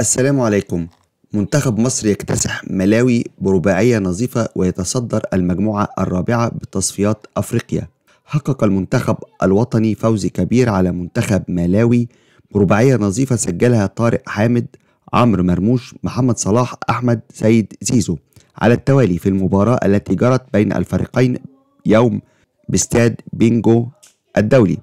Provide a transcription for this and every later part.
السلام عليكم منتخب مصر يكتسح ملاوي برباعية نظيفة ويتصدر المجموعة الرابعة بتصفيات أفريقيا حقق المنتخب الوطني فوز كبير على منتخب ملاوي برباعية نظيفة سجلها طارق حامد عمرو مرموش محمد صلاح أحمد سيد زيزو على التوالي في المباراة التي جرت بين الفريقين يوم باستاد بينجو الدولي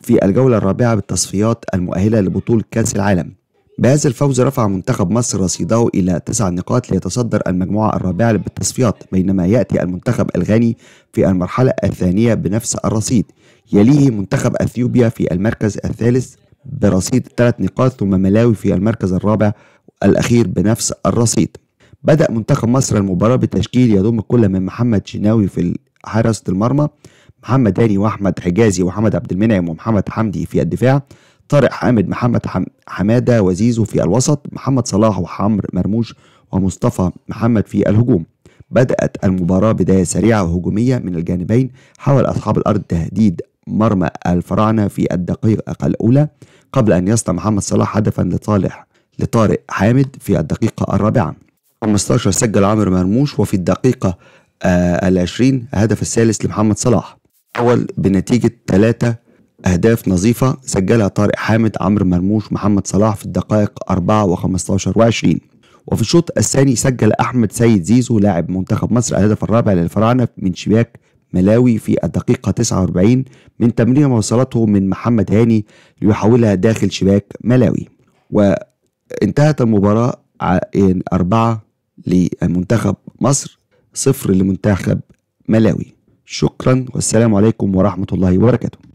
في الجولة الرابعة بالتصفيات المؤهلة لبطولة كأس العالم بهذا الفوز رفع منتخب مصر رصيده إلى تسع نقاط ليتصدر المجموعة الرابعة بالتصفيات بينما يأتي المنتخب الغاني في المرحلة الثانية بنفس الرصيد يليه منتخب أثيوبيا في المركز الثالث برصيد ثلاث نقاط ثم ملاوي في المركز الرابع الأخير بنفس الرصيد بدأ منتخب مصر المباراة بتشكيل يضم كل من محمد شناوي في حراسة المرمى محمد هاني واحمد حجازي وحمد عبد المنعم ومحمد حمدي في الدفاع طارق حامد محمد حماده وزيزو في الوسط محمد صلاح وحمر مرموش ومصطفى محمد في الهجوم بدأت المباراة بداية سريعة وهجومية من الجانبين حاول أصحاب الأرض تهديد مرمى الفراعنة في الدقيقة الأولى قبل أن يصنع محمد صلاح هدفا لصالح لطارق حامد في الدقيقة الرابعة 15 سجل عمرو مرموش وفي الدقيقة آه، العشرين هدف الثالث لمحمد صلاح أول بنتيجة 3 أهداف نظيفة سجلها طارق حامد عمرو مرموش محمد صلاح في الدقائق 4 و15 و20 وفي الشوط الثاني سجل أحمد سيد زيزو لاعب منتخب مصر الهدف الرابع للفراعنة من شباك ملاوي في الدقيقة 49 من تمريرة وصلته من محمد هاني ليحولها داخل شباك ملاوي وانتهت المباراة أربعة لمنتخب مصر صفر لمنتخب ملاوي شكرا والسلام عليكم ورحمة الله وبركاته